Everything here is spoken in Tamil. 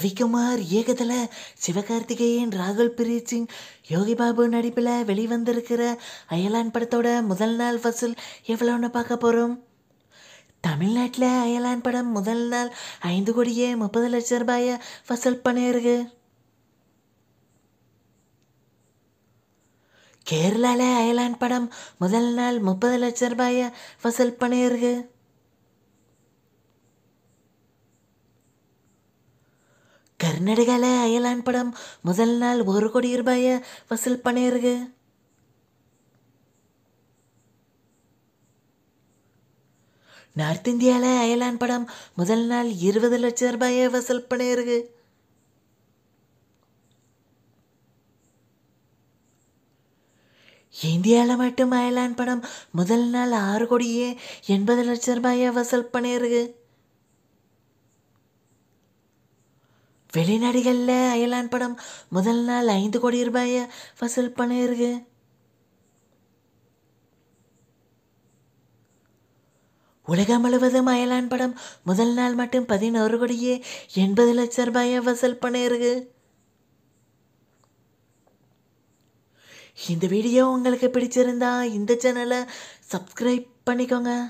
ரவிக்குமார் இயக்கத்தில் சிவகார்த்திகேயன் ராகுல் பிரீத் சிங் யோகி பாபு நடிப்பில் வெளிவந்திருக்கிற அயலான் படத்தோட முதல் நாள் ஃபசல் எவ்வளோன்னு பார்க்க போகிறோம் தமிழ்நாட்டில் அயலான் படம் முதல் நாள் ஐந்து கோடியே முப்பது லட்சம் ரூபாயை ஃபசல் பண்ணியிருக்கு கேரளாவில் அயலான் படம் முதல் நாள் முப்பது லட்சம் ரூபாயை ஃபசல் பண்ணியிருக்கு கர்நாடகாவில் அயலான் படம் முதல் நாள் ஒரு கோடி ரூபாயை வசூல் பண்ணிருக்கு நார்த் இந்தியாவில் அயலான் படம் முதல் நாள் இருபது லட்சம் ரூபாயை வசூல் பண்ணியிருக்கு இந்தியாவில் மட்டும் அயலான் படம் முதல் நாள் ஆறு கோடியே எண்பது லட்சம் ரூபாயை வசூல் பண்ணியிருக்கு வெளிநாடுகளில் அயலான் படம் முதல் நாள் ஐந்து கோடி ரூபாயை வசூல் பண்ணிருக்கு உலகம் முழுவதும் அயலான் படம் முதல் நாள் மட்டும் பதினோரு கோடியே எண்பது லட்சம் ரூபாயை வசூல் பண்ணிருக்கு இந்த வீடியோ உங்களுக்கு பிடிச்சிருந்தா இந்த சேனலை சப்ஸ்கிரைப் பண்ணிக்கோங்க